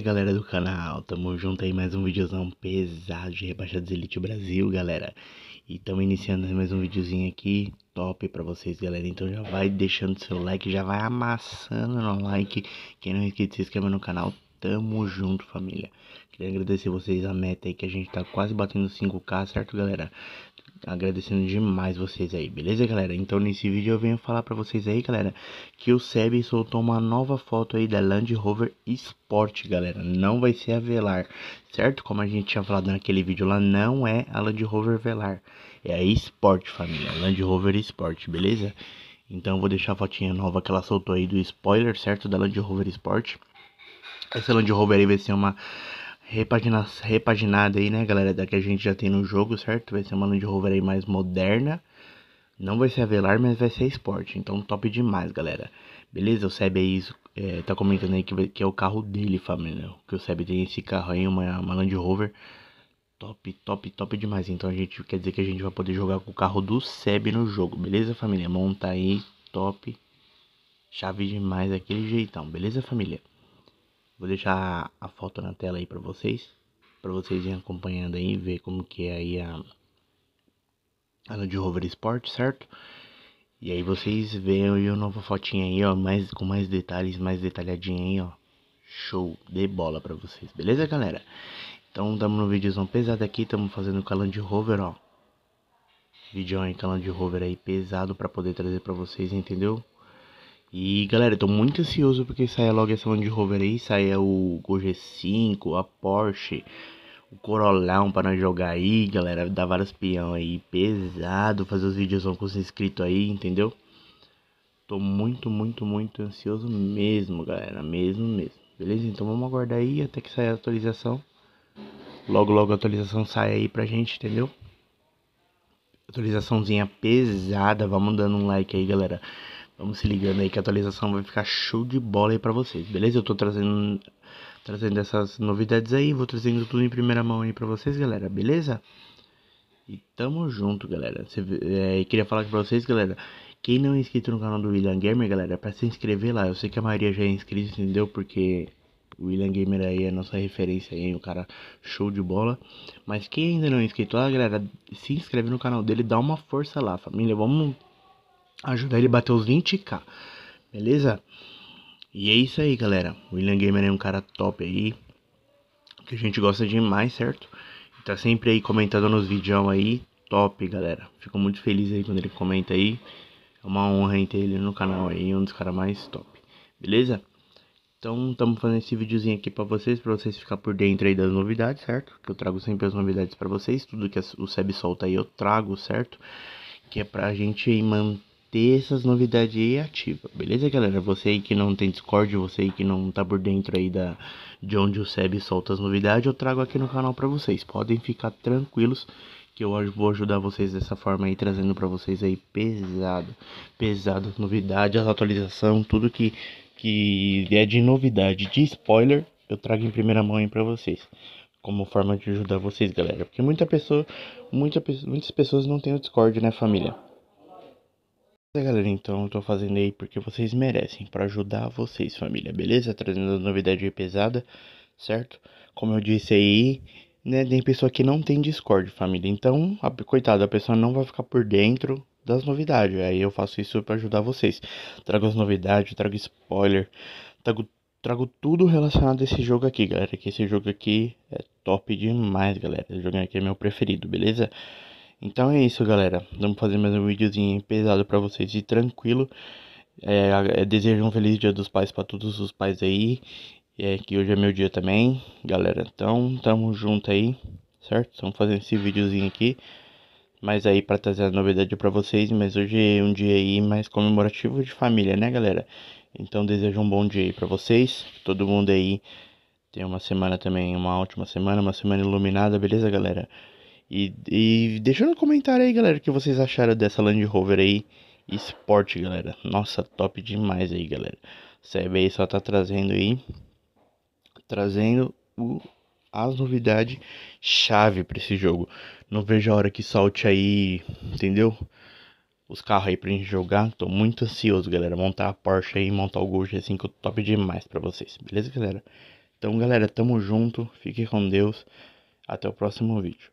aí galera do canal, tamo junto aí mais um videozão pesado de Rebaixados Elite Brasil galera E tamo iniciando mais um videozinho aqui, top pra vocês galera Então já vai deixando seu like, já vai amassando no like Quem não é inscrito se inscreve no canal, tamo junto família Queria agradecer vocês a meta aí que a gente tá quase batendo 5k, certo galera? agradecendo demais vocês aí, beleza galera? Então nesse vídeo eu venho falar pra vocês aí galera, que o SEB soltou uma nova foto aí da Land Rover Sport galera, não vai ser a Velar, certo? Como a gente tinha falado naquele vídeo lá, não é a Land Rover Velar, é a Sport família, Land Rover Sport, beleza? Então vou deixar a fotinha nova que ela soltou aí do spoiler, certo? Da Land Rover Sport. Essa Land Rover aí vai ser uma repagina repaginada aí, né, galera? Da que a gente já tem no jogo, certo? Vai ser uma Land Rover aí mais moderna. Não vai ser a Velar, mas vai ser a Sport. Então, top demais, galera. Beleza? O Seb aí é, tá comentando aí que, que é o carro dele, família. Né? Que o Seb tem esse carro aí, uma, uma Land Rover. Top, top, top demais. Então a gente quer dizer que a gente vai poder jogar com o carro do Seb no jogo, beleza, família? Monta aí, top. Chave demais, aquele jeitão, beleza, família? Vou deixar a foto na tela aí para vocês, para vocês irem acompanhando aí, ver como que é aí a a Land Rover Sport, certo? E aí vocês veem aí a nova fotinha aí, ó, mais com mais detalhes, mais detalhadinha aí, ó. Show de bola para vocês, beleza, galera? Então, tamo no vídeozão pesado aqui, tamo fazendo com a Land Rover, ó. Vídeo aí com a Land Rover aí pesado para poder trazer para vocês, entendeu? E galera, eu tô muito ansioso porque saia logo essa Land Rover aí, saia o Go G5, a Porsche, o Corolão para nós jogar aí, galera, dar vários peão aí, pesado, fazer os vídeos com os inscritos aí, entendeu? Tô muito, muito, muito ansioso mesmo, galera, mesmo, mesmo. Beleza? Então vamos aguardar aí até que saia a atualização. Logo, logo a atualização sai aí pra gente, entendeu? Atualizaçãozinha pesada, vamos dando um like aí, galera. Vamos se ligando aí que a atualização vai ficar show de bola aí pra vocês, beleza? Eu tô trazendo, trazendo essas novidades aí, vou trazendo tudo em primeira mão aí pra vocês, galera, beleza? E tamo junto, galera. Cê, é, queria falar aqui pra vocês, galera, quem não é inscrito no canal do William Gamer, galera, pra se inscrever lá. Eu sei que a maioria já é inscrita, entendeu? Porque o William Gamer aí é a nossa referência aí, o um cara show de bola. Mas quem ainda não é inscrito lá, galera, se inscreve no canal dele, dá uma força lá, família. Vamos ajudar ele a bater os 20k. Beleza? E é isso aí, galera. O William Gamer é um cara top aí. Que a gente gosta demais, certo? E tá sempre aí comentando nos vídeos aí. Top, galera. Fico muito feliz aí quando ele comenta aí. É uma honra em ter ele no canal aí. Um dos caras mais top. Beleza? Então, estamos fazendo esse videozinho aqui para vocês, para vocês ficar por dentro aí das novidades, certo? Que eu trago sempre as novidades para vocês, tudo que o SEB solta aí eu trago, certo? Que é pra gente manter ter essas novidades aí é ativas, beleza, galera? Você aí que não tem Discord, você aí que não tá por dentro aí da, de onde o SEB solta as novidades, eu trago aqui no canal pra vocês. Podem ficar tranquilos que eu vou ajudar vocês dessa forma aí, trazendo pra vocês aí pesado, pesado, novidades, atualização, tudo que, que é de novidade, de spoiler, eu trago em primeira mão aí pra vocês como forma de ajudar vocês, galera. Porque muita pessoa, muita, muitas pessoas não têm o Discord, né, família? É galera, então eu tô fazendo aí porque vocês merecem, para ajudar vocês família, beleza? Trazendo novidade pesada, certo? Como eu disse aí, né, tem pessoa que não tem Discord família, então, a, coitada, a pessoa não vai ficar por dentro das novidades, aí eu faço isso para ajudar vocês. Trago as novidades, trago spoiler, trago, trago tudo relacionado a esse jogo aqui galera, que esse jogo aqui é top demais galera, esse jogo aqui é meu preferido, beleza? Então é isso, galera. Vamos fazer mais um videozinho pesado para vocês e tranquilo. É, é, desejo um feliz dia dos pais para todos os pais aí. É que hoje é meu dia também, galera. Então, tamo junto aí, certo? Estamos fazendo esse videozinho aqui. Mas aí para trazer a novidade para vocês, mas hoje é um dia aí mais comemorativo de família, né, galera? Então, desejo um bom dia aí para vocês. Todo mundo aí tem uma semana também, uma ótima semana, uma semana iluminada, beleza, galera? E, e deixa no comentário aí, galera, o que vocês acharam dessa Land Rover aí. Esporte, galera. Nossa, top demais aí, galera. CB só tá trazendo aí. Trazendo o, as novidades chave para esse jogo. Não vejo a hora que solte aí, entendeu? Os carros aí pra gente jogar. Tô muito ansioso, galera. Montar a Porsche aí, montar o Gol é G5 top demais pra vocês. Beleza, galera? Então, galera, tamo junto. Fique com Deus. Até o próximo vídeo.